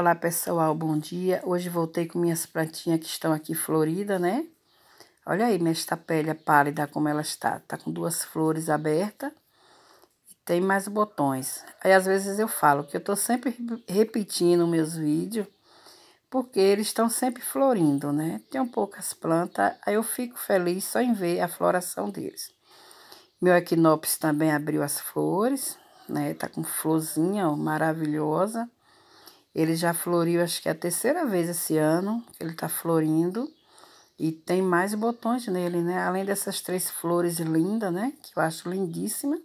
Olá pessoal, bom dia. Hoje voltei com minhas plantinhas que estão aqui floridas, né? Olha aí minha pele pálida como ela está. Tá com duas flores abertas e tem mais botões. Aí às vezes eu falo que eu tô sempre repetindo meus vídeos porque eles estão sempre florindo, né? Tem poucas plantas, aí eu fico feliz só em ver a floração deles. Meu equinópolis também abriu as flores, né? Tá com florzinha ó, maravilhosa. Ele já floriu, acho que é a terceira vez esse ano que ele está florindo. E tem mais botões nele, né? Além dessas três flores lindas, né? Que eu acho lindíssima.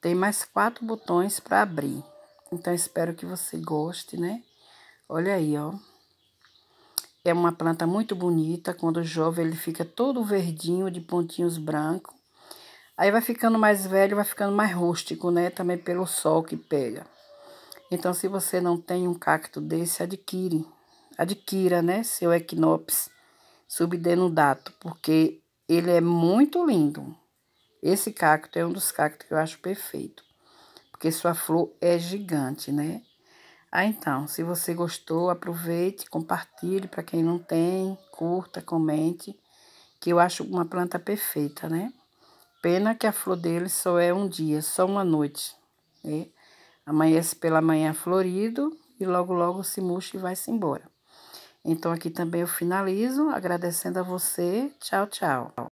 Tem mais quatro botões para abrir. Então, espero que você goste, né? Olha aí, ó. É uma planta muito bonita. Quando jovem, ele fica todo verdinho, de pontinhos brancos. Aí vai ficando mais velho, vai ficando mais rústico, né? Também pelo sol que pega. Então, se você não tem um cacto desse, adquire. Adquira, né? Seu Equinops subdenudato, porque ele é muito lindo. Esse cacto é um dos cactos que eu acho perfeito, porque sua flor é gigante, né? Ah, então, se você gostou, aproveite, compartilhe para quem não tem, curta, comente, que eu acho uma planta perfeita, né? Pena que a flor dele só é um dia, só uma noite, né? Amanhece pela manhã florido e logo logo se murcha e vai-se embora. Então aqui também eu finalizo agradecendo a você. Tchau, tchau.